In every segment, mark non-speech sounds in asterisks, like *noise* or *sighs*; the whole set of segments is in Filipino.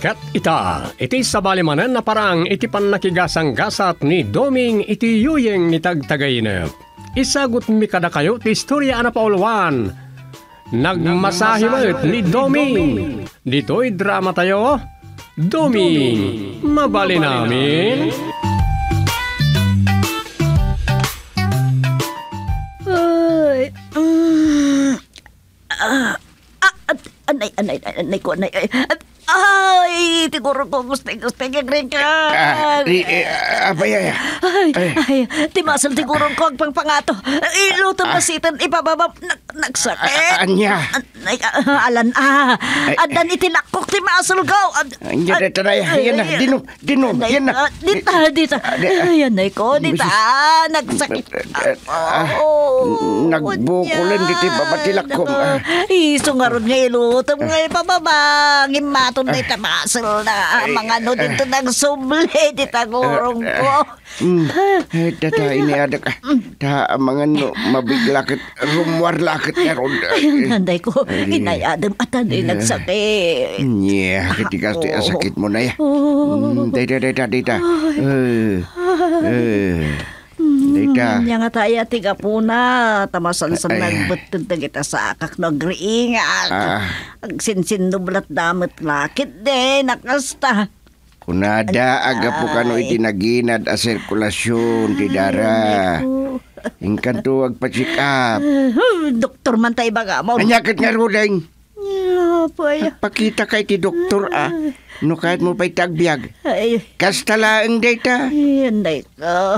Kat ita, iti sabalimanan na parang iti pannakigasang gasat ni Doming iti yuyeng ni Tagtagayinep. Isagot mi kada kayo ti istorya na pauluan. Nagmasahiwat ni Doming. Dito'y drama tayo. Doming, mabali namin. Ay, mm, ah, ah, anay, anay, anay ko, anay, anay, anay, anay, anay, anay, anay, anay, anay, anay, ay, siguro ko gusto gusto niya rin ka. Ah, ah, apa ya ya? Ay, ay. Eh. ay timasal siguro ko ang pangpangato. Iluto eh, ah. masitan, ipababa, nagsakit. Ah, ah, anya. Ay, alan, ah. Adan itinakok timasal ko. Anya, dito na, yan na, dinom, dinom, yan na. Dita, dita. Ayan na ko, dita, nagsakit. Eh, oh, nagbukulan, dito, babatilak ko. Isungarod niya iluto, mga ipababa, gimato aton may ah. tamasol na mga ano dito ng sumli ditang urong ko. Ay, tata, iniada ka. Ta, mga no, mabiglakit, rumwar lakit na ron. Nanday ko, inayadam atan ay nagsakit. Yeah, katigas ah, di sakit mo na ya. Oh. Mm, dita, dita, dita. Eh, eh. Deka. Mm, yang nga tayo ating apuna, tamasan-san nagbutod na kita sa akak no griingat. Ah. Ang sinsin nublat damat lakit de, nakasta. Kunada, aga po ka itinaginad a sirkulasyon, tidara. Ingkan tuwag pa-check up. *laughs* Doktor man tayo baga mo. Anyakit nga rudeng. Yeah, paya. Pakita kay ti doktor ah. No kahit mo pa'y tagbiag. Ay. Kasta laeng data. Yan na ikaw.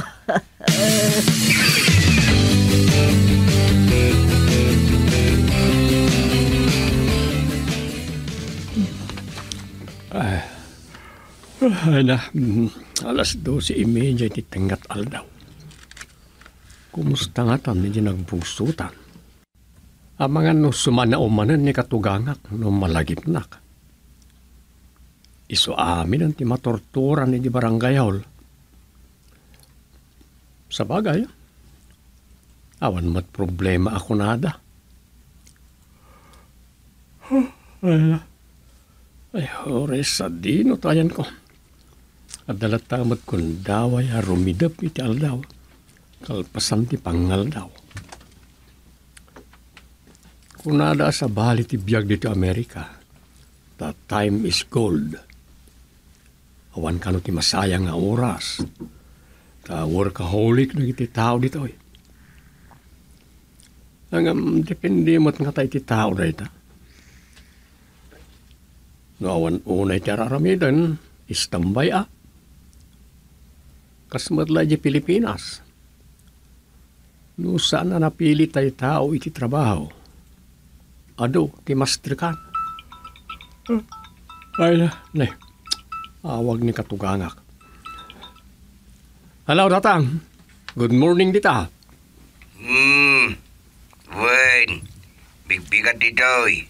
Ay, na, mm-hmm. alas 12.30 ni Tangat daw. Kumusta nga tan, medyo nagpungsutan. Amangan ano, no sumanaumanan ni katugangak no malagipnak. Iso amin ang timatortura ni di barangay hall. Sa bagay, awan mat problema ako nada. Ay, hore sa dino tayan ko. Adalat tamat kong daway arumidap iti aldaw. Kalpasan ti pangal daw kunada sa bali ti biyag dito Amerika. The time is gold. Awan kano ti masayang nga oras. Ta workaholic na iti tao dito eh. Ang um, depende mo't nga tayo ti tao na ita. No, awan unay ti araramidan, istambay ah. Kasmadla di Pilipinas. No, sana napili tayo tao iti trabaho Aduh, dimastrikan. Hmm. Ay, ne. Awag ah, ni katugangak. Hello, Datang. Good morning dita. Hmm. Wen. Bigbigat ditoy.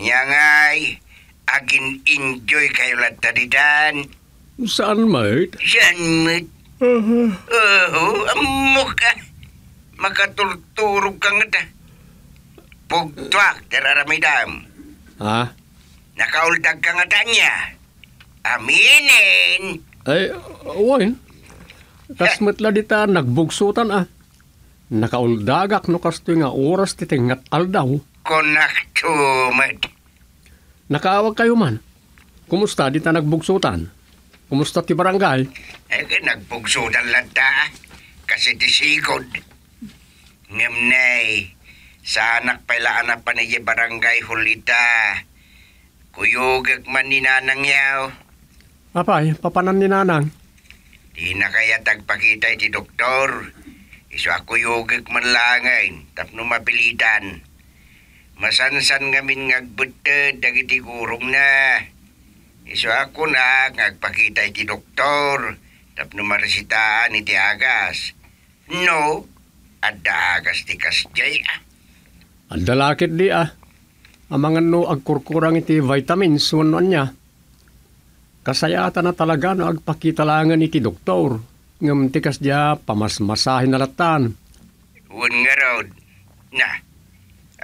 Nyangay. Agin enjoy kayo lahat tadidan. Saan, mate? Saan, mate? Uh-huh. Oo, uh-huh. amok ka. Ah. Makaturturog ka nga Pugtwa, teraramidam. Ha? Nakauldag ka nga tanya. Aminin! Ay, uwan. Kasmat eh. la dita nagbugsutan ah. Nakaulagak no kasto nga oras ti tingat aldaw. Konaktumad. Nakaawag kayo man. Kumusta dita nagbugsutan? Kumusta ti barangay? Eh, nagbugsutan lang ta. Ah. Kasi ti sikod. Ngamnay, sa anak pala na pa barangay hulita. Kuyugag man ni nanang yaw. Apay, papanan ni nanang. Di na kaya tagpakita iti doktor. Iso ako yogik man langay, tapno mapilitan. Masansan ngamin ngagbutad, dagiti gurong na. Iso ako na ngagpakita iti doktor, tapno marisitaan iti agas. No, adda agas ti kasjay ah. Ang dalakit di ah. Amangan no agkurkurang iti vitamins wano niya. Kasayata na talaga no agpakita agpakitalangan iti doktor. Ngam tikas dia pamasmasahin latan. Wan nga raw. Na,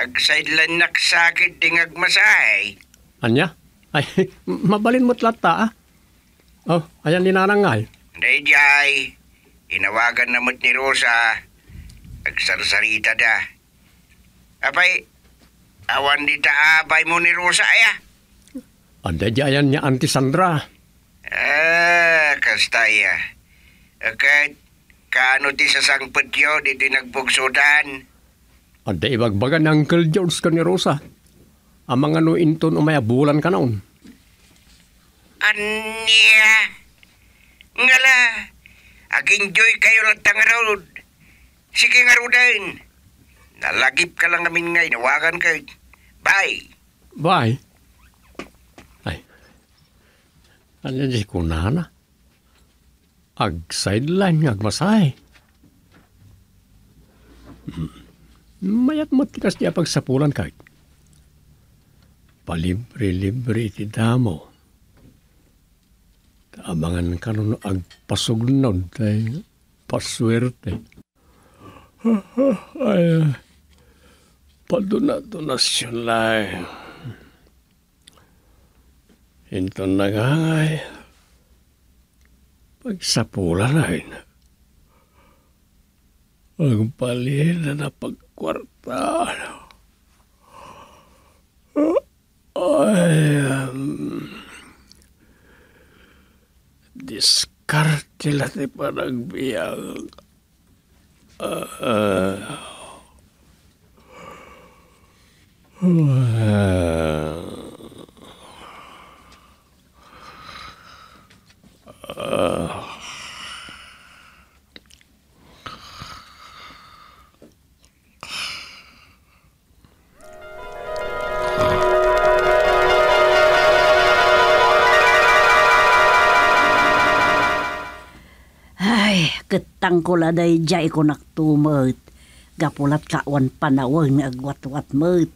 agsaidlan naksakit ding agmasahay. Anya? Ay, *laughs* mabalin mo't lata ah. Oh, ayan ni nanangay. Day, jay. Inawagan namot ni Rosa. Agsarsarita da Abay, awan di ta abay mo ni Rosa ya. Ah. Anda jayan niya Auntie Sandra. Ah, kastaya. Ah. Eh, kahit kaano ti sasangpet yo di di nagbugsudan. Anda ibagbagan ng Uncle George ka ni Rosa. Amang mga no inton umaya ka naon. Anya. Ngala. Aging joy kayo lang tangarod. Sige nga rudain. Nalagip ka lang namin nga, Nawagan ka. Bye! Bye? Ay. Ano di ko na na? Ag sideline nga agmasay. Hmm. Mayat matikas niya pagsapulan kahit. Palibre-libre iti damo. Abangan ka nun ag pasugnon tayo. Paswerte. *sighs* Ay, ay paldunat-dunasyon lang. Inton nagangay, pagsapula na Ang palin na napagkwarta. Ay, um, diskarte lang ni Uh, ah, uh, ah. Ay, ketang ko laday jay ko naktumot. Gapulat kawan panawag na agwat-wat mot.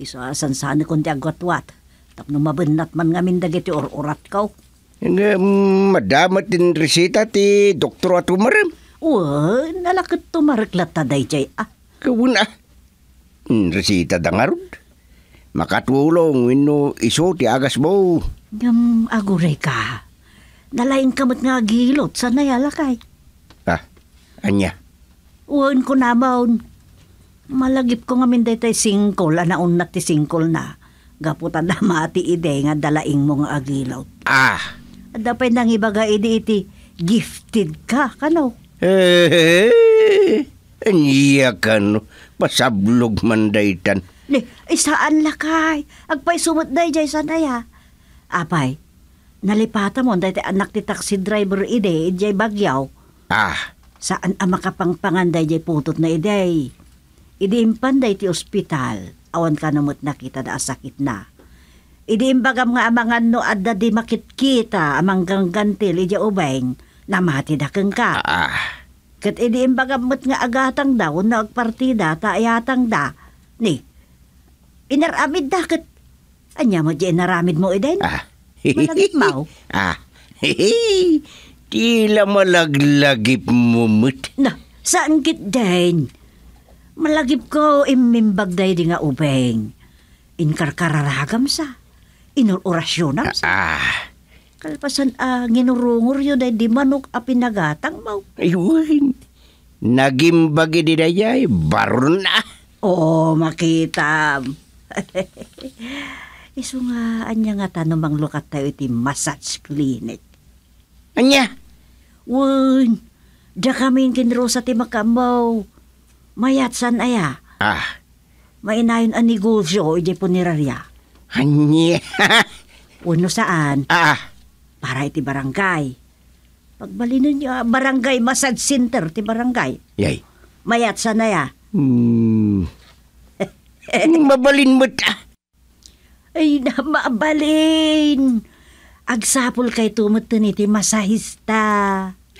Isasan sana ano kundi agwat-wat. Tapno mabinat man ngamin dagiti or-orat kaw. Nga, um, oh. mm, madamat din resita ti doktor at umaram. Oo, nalakit tumariklat ta dayjay ah. Kawun ah. Mm, resita dangarod. Makatulong wino iso ti agas mo. Ngam aguray ka. Nalain kamat nga gilot sa nayalakay. Ah, anya? Uwan ko na baon malagip ko nga minday tay singkol, anaunat ti singkol na. Gaputan na *laughs* mati ide nga dalaing mo nga agilaw. Ah! Dapay nang ibaga idi iti, gifted ka, kanaw. Eh, niya kano, pasablog man daytan. Ni, eh, saan lakay? Agpay sumot day jay sanay ha. Apay, nalipata mo dahil anak ti taxi driver ide, jay bagyaw. Ah! Saan ang makapangpangan day jay putot na iday? Idiimpan da iti ospital, awan ka kanamot nakita da asakit na. Idiimbagam nga amangan no adda di makitkita amang ganggantil iti ubeng, namati da kang ka. Ah, ah. Kat idiimbagam mo't nga agatang da, wala agpartida, taayatang da. Ni, inaramid da kat, anya mo di inaramid mo iden? Ah. Malagip mo? *laughs* Ah. *laughs* Tila malaglagip mo mo't. Na, saan kit din? Malagip ko imimbag day di nga ubeng. Inkarkararagam sa. Inurorasyon sa. Ah. ah. Kalpasan a ah, ginurungor yun day di manok a pinagatang mau. Ayun. Nagimbagi di dayay, baro na. Oo, makita. *laughs* Iso nga, anya nga tanumang mang lukat tayo iti massage clinic. Anya? Wan, da kami kinrosa ti makamaw. Mayatsan aya. Ah? ah. Mainayon ang negosyo o iti punerarya. Hanyi. *laughs* Uno saan? Ah. Para iti barangay. Pagbalinan niya ah, barangay masad center ti barangay. Yay. Mayatsan aya. Ah? Hmm. *laughs* Mabalin mo ta. Ay, na mabalin. Agsapol kay tumutin iti masahista.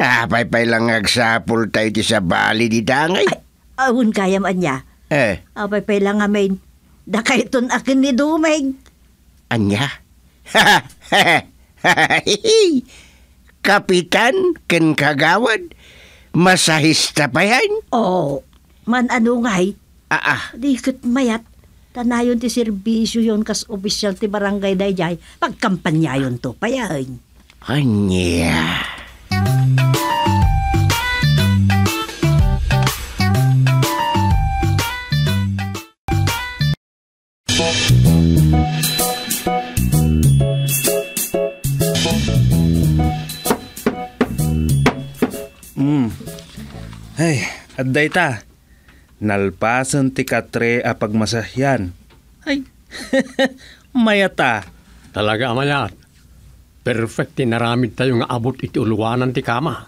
Ah, paypay lang agsapol tayo ti sa bali di dangay. Ay, Awun kayam anya. Eh. Abay pa lang amin. Dakayton akin ni Dumeg. Anya? *laughs* Kapitan ken kagawad? Masahista pa yan? Oo. Oh, man ano nga'y? Eh? Ah, ah. Di mayat. Tanayon ti serbisyo yon kas official ti barangay dayjay. Pagkampanya yon to payain. Anya. Anya. Ay, at dayta. Nalpasan ti katre a pagmasahyan. Ay, *laughs* mayata. Talaga mayat. Perfect tinaramid tayo nga abot iti uluwanan ti kama.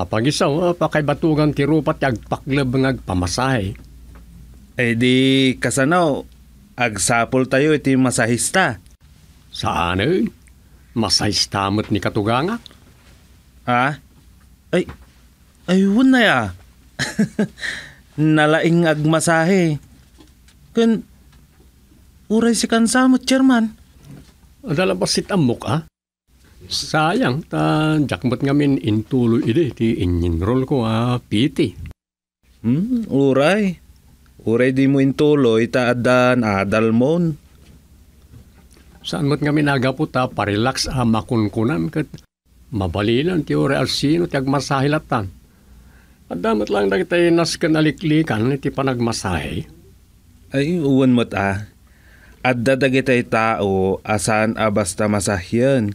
Apag isaw, apakay ah, batugan ti rupa ti agpaklab ng agpamasahe. Ay di kasanaw, agsapol tayo iti masahista. Saan eh? Masahista mo't ni katuganga? Ah? Ay, Ayun na ya. *laughs* Nalaing agmasahe. Kun, uray si kansamot, chairman. Adala ba sit amok, ah? Sayang, ta jakmat ngamin intuloy ide, ti ininrol ko, ah, piti. Hmm, uray. Uray di mo intuloy, ta adan adalmon. Saan mo't ngamin aga ta, parelax, ah, makunkunan, kat mabalilan, ti uray ah, sino, ti agmasahilatan Adamat lang dagiti nasken aliklikan iti panagmasahe. Ay, uwan mo't ah. At dadagitay tao asan a ah basta masahyan.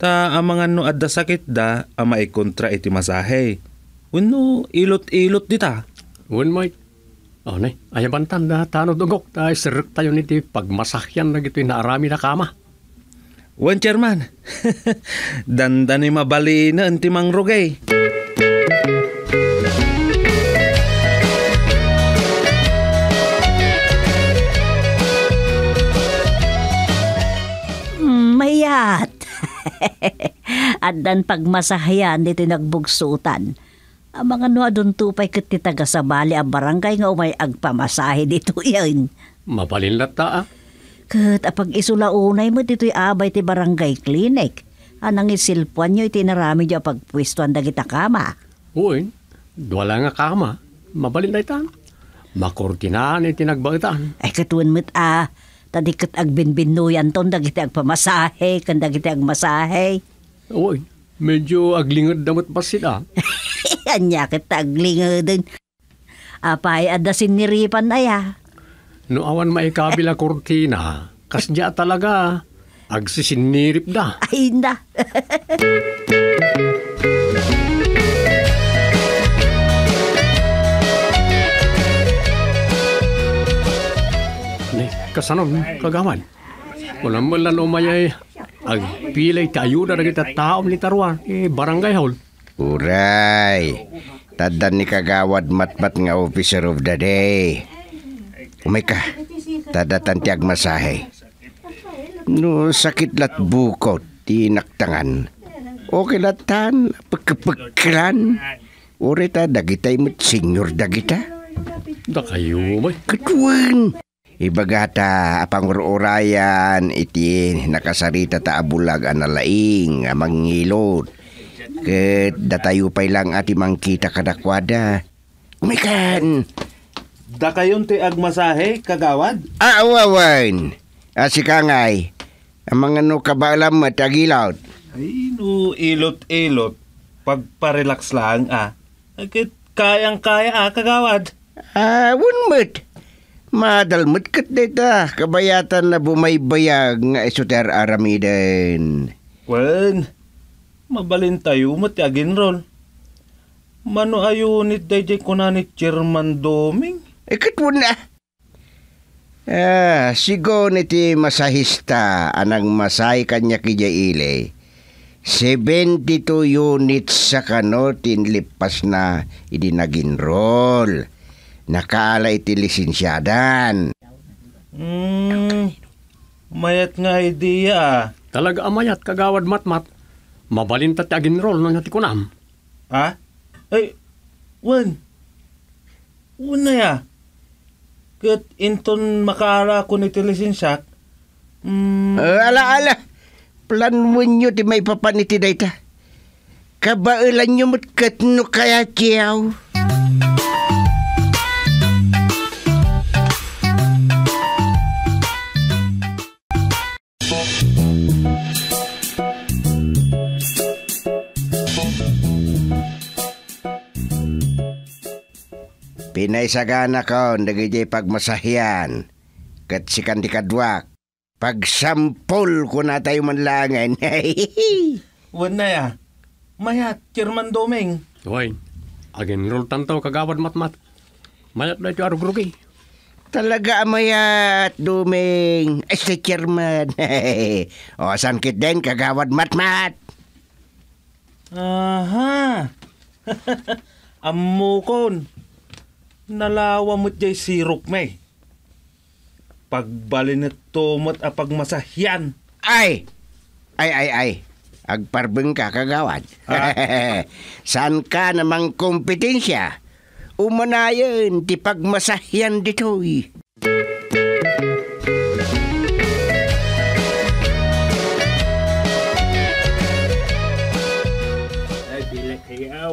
Ta amangan ah, no adda sakit da ama ah, ikontra iti masahe. Uno ilot-ilot dita. Un Mike. O oh, ne, ayaban tanda tanod dugok ta isirik tayo niti pagmasahyan na gito'y naarami na kama. Wan chairman, *laughs* dandani mabali na antimang rugay. mayat. *laughs* At pagmasahayan dito nagbugsutan. Ang mga nuha dun tupay kat taga sa bali ang barangay nga umay agpamasahe dito *laughs* yan. Mapalinlat ta ah. Kat apag ah, unay mo dito'y abay ti barangay clinic. Anang ah, isilpuan nyo itinarami dyo pagpwistuan dagita kama. Uy, duwala nga kama. Mabalinlay ta. Makortinaan itinagbagitaan. Ay katuan mo't ah, ag agbinbinuyan ton, dagiti ag agpamasahe, kan dagiti agmasahe. Uy, medyo aglingod damat pa sila. *laughs* Anya kita aglingod din. Apay, adasin niripan ay ha. Ah. No awan maikabila *laughs* kurtina, kasdya talaga, agsisinirip da. Ay na. *laughs* kasanon kagaman. Walang man lang umayay ang pilay tayo na nagita taom ni Tarwa, eh, barangay hall. Uray, tadan ni kagawad matmat nga officer of the day. Umay ka, tadatan tiag agmasahe. No, sakit lat bukot, ti naktangan. Okay latan, pagkapagkilan. Uri ta, dagitay mo't senior dagita. Da kayo, may. Katuan! Ibagata pangururayan iti nakasarita ta abulag analaing mangilod. Ket datayo pay lang ati mangkita kadakwada. Umikan! Da kayon ti agmasahe kagawad? Aawawan! Ah, Asikangay, ah, ang mga no kabalam matagilaw. Ay no, ilot-ilot. Pagparelax lang ah. Agit kayang-kaya ah, kagawad. Ah, uh, Madalmat kat data kabayatan na bumaybayag nga esoter aramiden. Wen, mabalin tayo matiyagin rol. Mano ayunit dayjay kunanit Chairman Doming? Ikat eh, mo na. Ah, sigo niti masahista anang masay kanya kija ile. 72 units sa kanot lipas na idinaginrol. Nakaala iti lisensyadan. Hmm, mayat nga idea Talaga amayat, kagawad matmat. Mabalintat ti aginrol no ti kunam. Ha? Ay, wan. Una ya. Kat inton makaara ko ni tilisinsak. Mm. Eh, ala, ala. Plan mo nyo di may papaniti dayta. Kabailan nyo matkat no kaya kiyaw. Pinaisagana ko, nagiti pagmasahyan. Kat si kandikadwak. Pagsampol ko na tayo manlangan. *laughs* Wan na ya. Mayat, Chairman Doming. Hoy, agin rol tantaw kagawad matmat. Mayat na ito arugrugi. Talaga mayat, Doming. Ay, si Chairman. *laughs* o, sangkit din kagawad matmat. Aha. *laughs* Amukon nalawa mo jay sirok may. Pagbalinat tumot a pagmasahyan. Ay! Ay, ay, ay. Agparbeng ka kagawad. Ah? *laughs* San ka namang kompetensya? Umanayan ti pagmasahyan ditoy. Music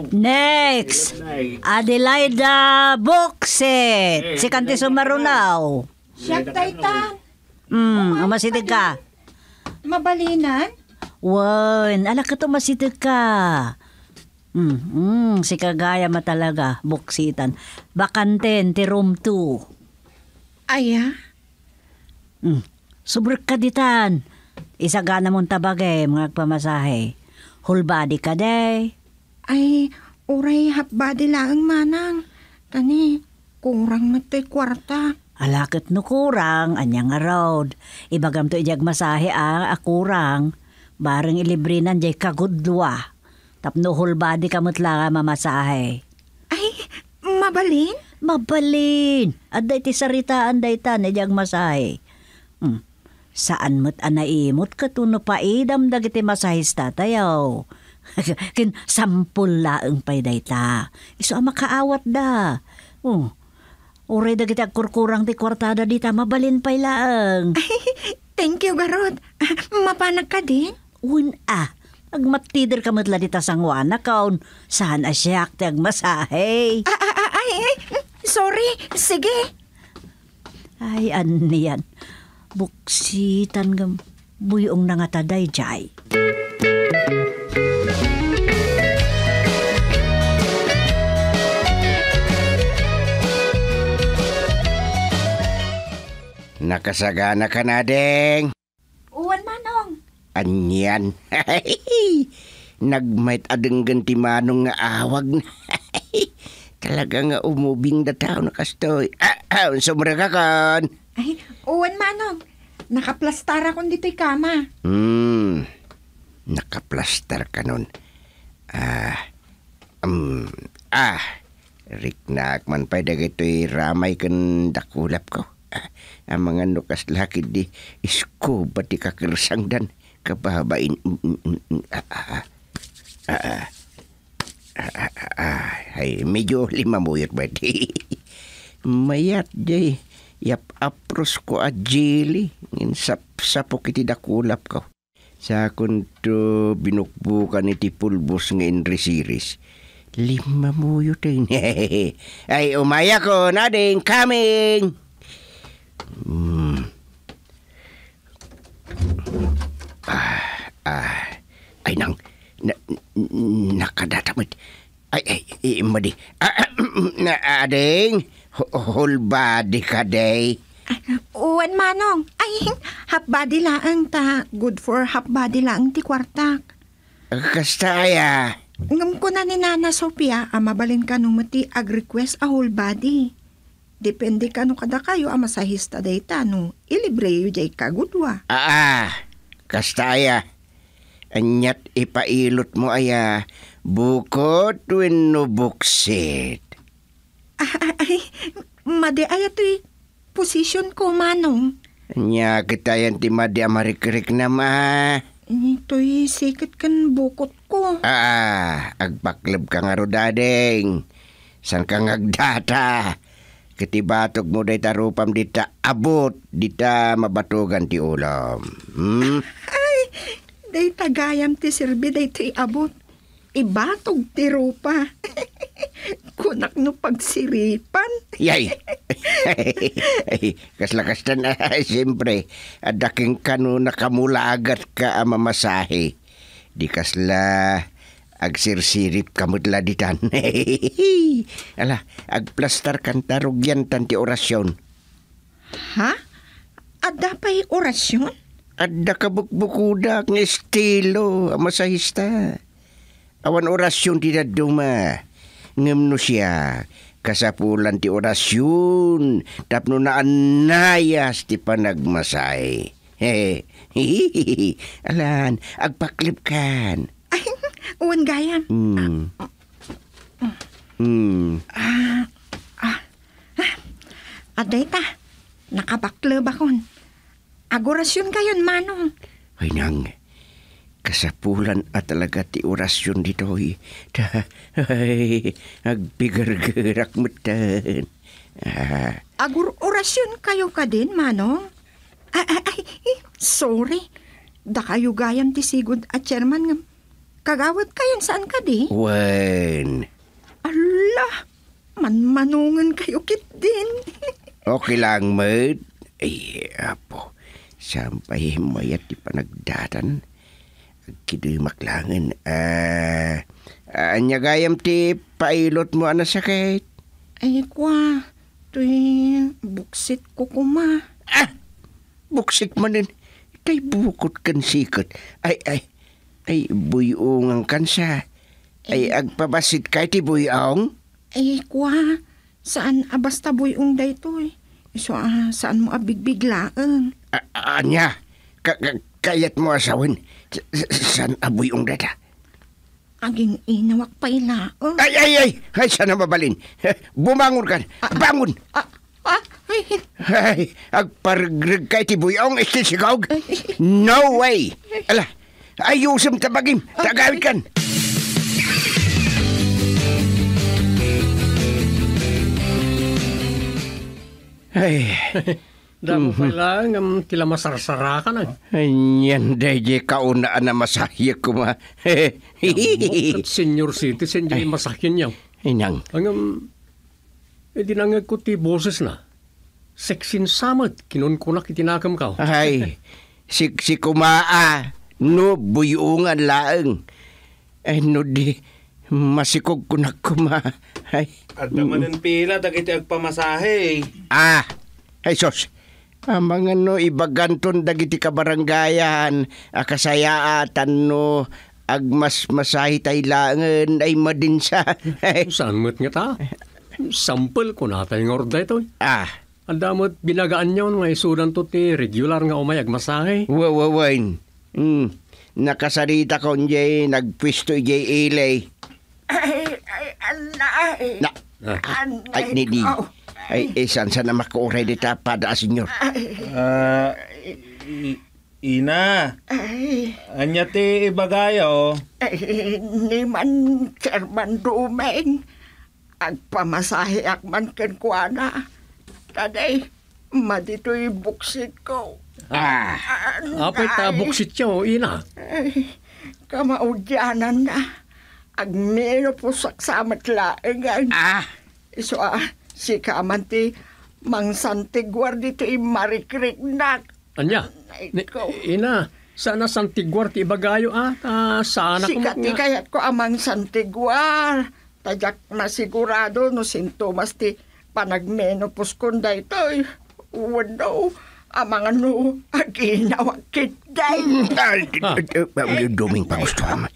Next, Adelaida Boxet. Eh, si Kanti Sumarunaw. Siya taitan. Mm, umasitig ka. Mabalinan? Wan, ala ka to masitig ka. Mm, si Kagaya ma talaga, buksitan. Bakanten, ti room 2. Aya? Mm, subrek ka ditan. Isa gana mong tabag mga pamasahe. Whole body ka day ay uray hapbadi laang manang. Tani, kurang mato'y kwarta. Alakit no kurang, anya nga road. Ibagam to ijag masahe ang ah, akurang. Ah, Barang ilibrinan jay kagudwa. Tapno hulbadi kamutla ka mamasahe. Ay, mabalin? Mabalin! Aday ti saritaan daytan ijag masahe. Hmm. Saan mo't anaimot katuno pa idam dagiti masahis tatayaw. *laughs* Kin sampul laeng pay dayta. Isu ang makaawat da. Oh, Uray da kita kurkurang ti kwartada dita, mabalin pay laeng. *laughs* Thank you, Garot. *laughs* Mapanag ka din? Un ah. Agmatider ka matla dita sangwana kaon. Saan asyak ti agmasahe? Ah, ah, ah, ay, ay, sorry. Sige. Ay, an niyan. Buksitan gam buyong nangataday, Jai. Jai. Nakasagana ka na, Deng. Uwan, Manong. Anyan. *laughs* Nagmait adeng ganti Manong nga awag na. *laughs* Talaga nga umubing da tao na kastoy. Ah, ah sumra ka kan. uwan, Manong. Nakaplastara kon dito'y kama. Hmm. Nakaplastar ka nun. Ah, um, ah. Riknak man pa dagito'y ramay kan dakulap ko. *laughs* ang mga nukas laki di isko pati kakirsang dan kabahabain ay medyo lima muyot ba di mayat di yap apros ko a jelly sap sapok iti dakulap ko sa akong to binukbukan iti pulbos ng Enri Series lima muyot ay *laughs* ay umaya ko nading coming Mm. Ah, ah, ay nang, na, nakadatamad. Ay, ay, ay, madi. Ah, na, ah, ah, ading, whole body ka day. Uwan manong, ay, half body lang ta. Good for half body lang ti kwartak. Kastaya. Ngam ko na ni Nana Sophia, amabalin ah, ka nung mati ag-request a whole body. Depende ka kanu kada kayo ang masahista dayta no ilibre yu jay kagudwa. Aa, ah, kasta aya. Anyat ipailot mo aya bukot when no buksit. Ah, ah, ay, ay aya tuy position ko manong. Nya kita yan ti madi amarikrik na ma. Ito'y sikat kan bukot ko. Ah, agpaklab ka nga rodading. San kang agdata? Kitibatog mo day tarupam dita abot dita mabatugan ti ulam. Hmm? Ay, day tagayam ti sirbi day ti abot. Ibatog ti rupa. *laughs* Kunak no pagsiripan. Yay! *laughs* Kaslakastan na, *laughs* siyempre. Adaking ka no nakamula agad ka amamasahe. Di kasla Agsirsirip kamudla ditan. *laughs* Ala, agplastar kan tarugyan tan ti orasyon. Ha? Adda pa'y orasyon? Adda kabukbukudak ng estilo, amasahista. Awan orasyon ti duma. Ngem no siya, kasapulan ti orasyon, tapno na anayas ti panagmasay. Hehehe, alan, agpaklip kan. Uwan gaya. Mm. Ah. Mm. Ah, Adeta, ah. Aday ta, nakabaklab Agorasyon kayon, Manong. Ay nang, kasapulan at talaga ti orasyon dito. Ay, ta, ay, agbigargarak mo tan. Ah. Agur orasyon kayo ka din, Manong. Ah, ah, ay, ay, eh, ay, sorry. Da gayam ti Sigud at Chairman Kagawat kayan saan ka di? Wen. Allah, manmanungan kayo kit din. *laughs* okay lang, mate. Eh, ay, apo, sampay mo yat di panagdatan. Kidoy maklangan. Ah, eh, uh, anyagayam ti pailot mo ana sakit. Ay, kwa, tuy buksit ko kuma. Ah, buksit manin. Kay bukot kan sikat. Ay, ay, ay, buyong ang kansa. Ay, eh. agpabasit kay ti buyong? Ay, eh, kwa. Saan abasta ah, buyong daytoy? Eh. So, ah, saan mo abigbiglaan? anya, ka- ka- kayat mo asawin. Saan abuyong ah, data? Aging inawak pa ilaon. Ay, ay, ay! Ay, sana mabalin. *laughs* Bumangon ka. Ah, Bangon! Ah, ah, ay, Ay, agpargrag kay ti buyong, isti sigawg. No way! Ala, ay, usam tabagim. Ah, Tagawit kan. Ay. *laughs* Damo mhm. pa lang ang tila masarsara ka na. Ayan, dahil kaunaan na masahya ko ma. *laughs* senior citizen yung masahyan niya. Inang. Ang um, eh, dinangag ko ti boses na. Seksin samat, kinun ko na kitinakam ka. Ay, si, *laughs* si kumaa. No, buyungan laeng. Ay, eh, no di, masikog ko na kuma. Ay. At naman ang pila, dagiti agpamasahe. Ah, ay sos. Ang ah, mga ibaganton dagiti kabaranggayan, akasayaatan ah, no, agmas masahi tay langan ay madinsa. *laughs* Saan mo't nga ta? Sample ko na tayong orda ito. Ah. Ang damot binagaan niyo nga isudan to ti regular nga umay agmasahe. Wawawain. Mm, nakasarita kon jay, nagpwisto jay ilay. Ay, ay, alay. Na, alay ay, nidi. Ay, isan eh, sa na makuuray dita pada, senyor. Ah, uh, ina. Ay. Anya ti ibagayo. Ay, ni man, Chairman Dumeng. Agpamasahe akman ken kuana. Taday, madito'y buksit ko. Ah, apay tabok si Tiyo, oh, ina. Kamaudyanan na. Agnero po saksamat laeng. Ah. Iso ah, si kamanti, mangsantigwar dito marikrik nak. Anya? Ina, sana santigwar ti ibagayo ah, ta, sana si Sikat ti kayat ko amang ah, santigwar. Tadyak na sigurado no sintomas ti panagmenopos kunda ito. Wano, Amang ano, akin awak kitay. Ang duming pangustuhan.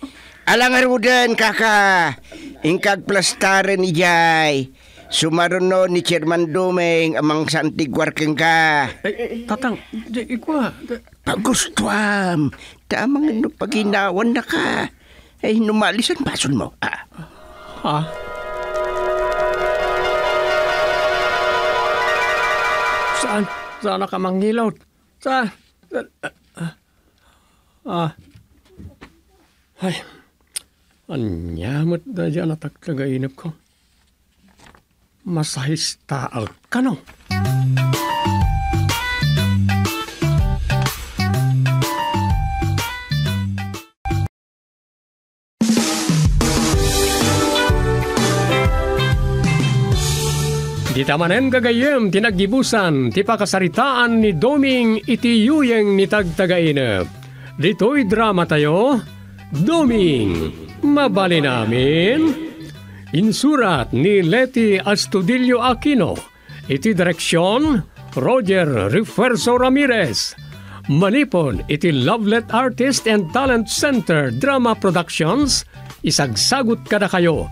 Alangar mo din, kaka. Ingkag plastaren ni Jay. Sumaron no ni Chairman Dumeng amang santig warking ka. Eh, eh tatang, ikwa. Ah. Pagustuam. Tamang ano paginawan na ka. Eh, numalis ang bason mo. Ah. Ha? Ah. Saan? Sana ka manghilot. Sa... Ah, ah. Ay. Anyamot na dyan natagtagainap ko. Masahista al kanong. Di tamanen gagayem tinagibusan ti pakasaritaan ni Doming iti yuyeng ni tagtagainep. Ditoy drama tayo, Doming, mabali namin. Insurat ni Leti Astudillo Aquino, iti direksyon Roger Refuerzo Ramirez. Manipon iti Lovelet Artist and Talent Center Drama Productions, isagsagot kada kayo